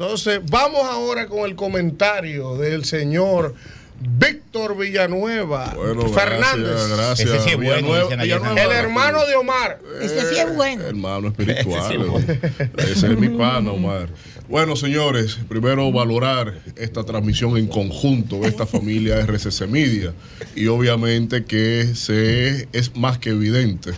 Entonces, vamos ahora con el comentario del señor Víctor Villanueva Fernández. el hermano de Omar. Eh, Ese sí es bueno. Hermano espiritual. Eh. Ese, es, mi pana, Omar. Bueno, señores, primero valorar esta transmisión en conjunto, de esta familia RCC Media. Y obviamente que se, es más que evidente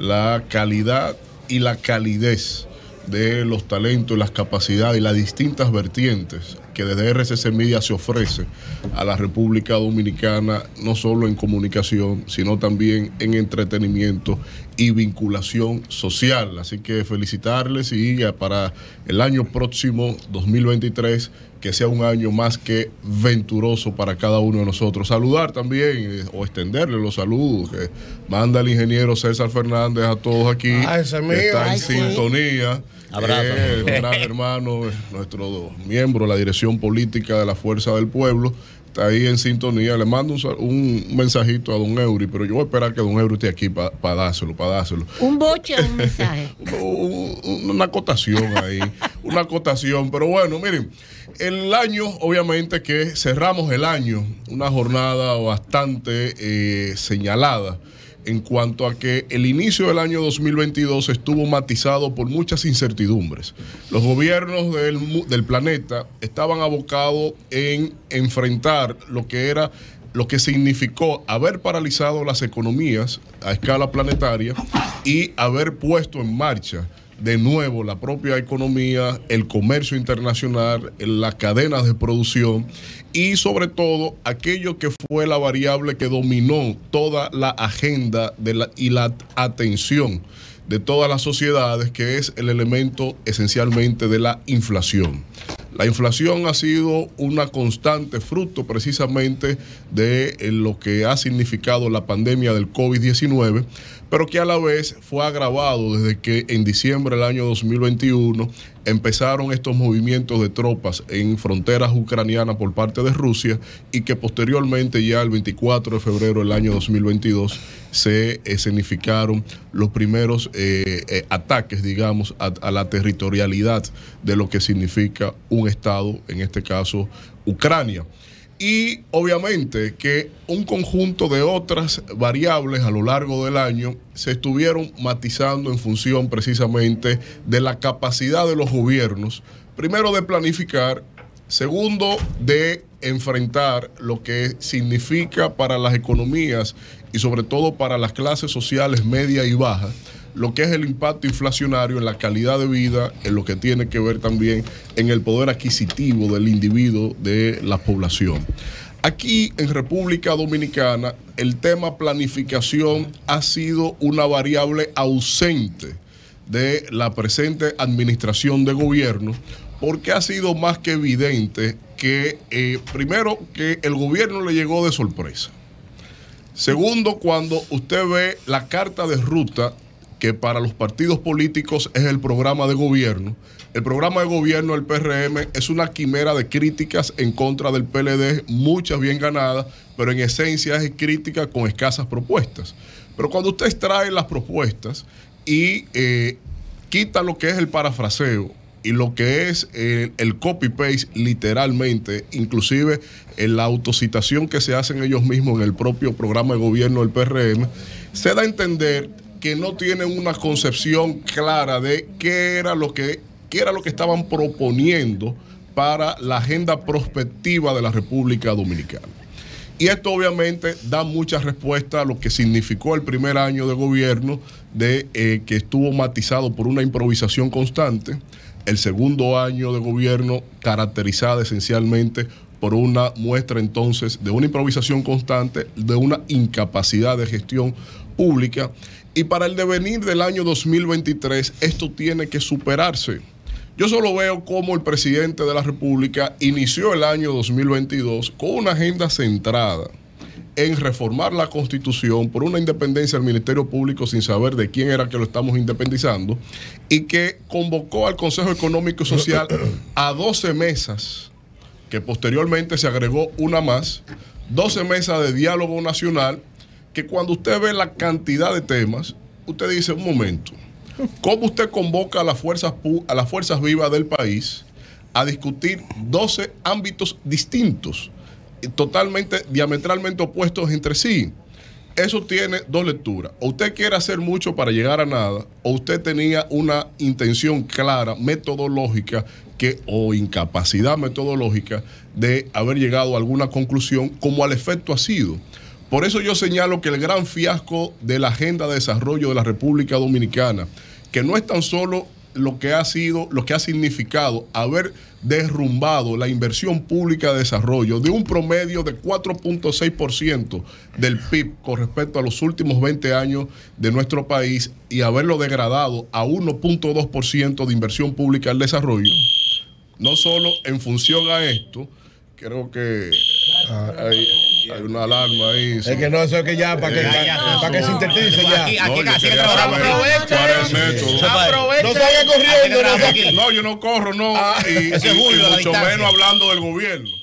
la calidad y la calidez de los talentos, las capacidades y las distintas vertientes que desde RCC Media se ofrece a la República Dominicana, no solo en comunicación, sino también en entretenimiento y vinculación social. Así que felicitarles y para el año próximo, 2023, que sea un año más que venturoso para cada uno de nosotros. Saludar también eh, o extenderle los saludos que manda el ingeniero César Fernández a todos aquí. Ah, ese está en sintonía. Abrazo. Eh, hermano, nuestro miembro de la dirección política de la fuerza del pueblo, está ahí en sintonía. Le mando un, mensajito a don Eury, pero yo voy a esperar que don Eury esté aquí para dárselo, para dárselo. Un boche o un mensaje. una acotación ahí, una acotación. Pero bueno, miren, el año, obviamente que cerramos el año, una jornada bastante eh, señalada en cuanto a que el inicio del año 2022 estuvo matizado por muchas incertidumbres. Los gobiernos del, planeta estaban abocados en enfrentar lo que era lo que significó haber paralizado las economías a escala planetaria y haber puesto en marcha de nuevo la propia economía, el comercio internacional, las cadenas de producción y sobre todo aquello que fue la variable que dominó toda la agenda de la, y la atención de todas las sociedades, que es el elemento esencialmente de la inflación. La inflación ha sido una constante fruto precisamente de eh, lo que ha significado la pandemia del COVID-19, pero que a la vez fue agravado desde que en diciembre del año 2021 empezaron estos movimientos de tropas en fronteras ucranianas por parte de Rusia y que posteriormente ya el 24 de febrero del año 2022 se escenificaron eh, los primeros eh, eh, ataques, digamos, a la territorialidad de lo que significa un Estado, en este caso Ucrania y obviamente que un conjunto de otras variables a lo largo del año se estuvieron matizando en función precisamente de la capacidad de los gobiernos, primero de planificar, segundo de enfrentar lo que significa para las economías y sobre todo para las clases sociales media y baja lo que es el impacto inflacionario en la calidad de vida, en lo que tiene que ver también en el poder adquisitivo del individuo, de la población. Aquí en República Dominicana el tema planificación ha sido una variable ausente de la presente administración de gobierno porque ha sido más que evidente que eh, primero que el gobierno le llegó de sorpresa. Segundo, cuando usted ve la carta de ruta que para los partidos políticos es el programa de gobierno. El programa de gobierno del PRM es una quimera de críticas en contra del PLD, muchas bien ganadas, pero en esencia es crítica con escasas propuestas. Pero cuando usted extrae las propuestas y eh, quita lo que es el parafraseo y lo que es el, copy-paste literalmente, inclusive en la autocitación que se hacen ellos mismos en el propio programa de gobierno del PRM, se da a entender que no tienen una concepción clara de qué era lo que, era lo que estaban proponiendo para la agenda prospectiva de la República Dominicana. Y esto obviamente da muchas respuesta a lo que significó el primer año de gobierno, de, eh, que estuvo matizado por una improvisación constante, el segundo año de gobierno caracterizado esencialmente por una muestra entonces de una improvisación constante, de una incapacidad de gestión pública. Y para el devenir del año 2023, esto tiene que superarse. Yo solo veo cómo el presidente de la República inició el año 2022 con una agenda centrada en reformar la constitución por una independencia del Ministerio Público sin saber de quién era que lo estamos independizando y que convocó al Consejo Económico y Social a 12 mesas que posteriormente se agregó una más, 12 mesas de diálogo nacional, que cuando usted ve la cantidad de temas, usted dice, un momento, ¿cómo usted convoca a las fuerzas, a las fuerzas vivas del país a discutir 12 ámbitos distintos, totalmente, diametralmente opuestos entre sí? eso tiene dos lecturas. O usted quiere hacer mucho para llegar a nada, o usted tenía una intención clara, metodológica, que, o incapacidad metodológica de haber llegado a alguna conclusión, como al efecto ha sido. Por eso yo señalo que el gran fiasco de la Agenda de Desarrollo de la República Dominicana, que no es tan solo lo que ha sido, lo que ha significado haber derrumbado la inversión pública de desarrollo de un promedio de 4.6% del PIB con respecto a los últimos 20 años de nuestro país y haberlo degradado a 1.2% de inversión pública al desarrollo, no solo en función a esto, creo que Ah, hay, una alarma ahí. Es que no, eso es que ya, para que, eh, para, ya, no, que no, sintetice no, ya. Aquí, aquí casi que trabajamos. Aprovecha. No salga corriendo. No, yo no corro, no. Ah, y, y mucho menos hablando del gobierno.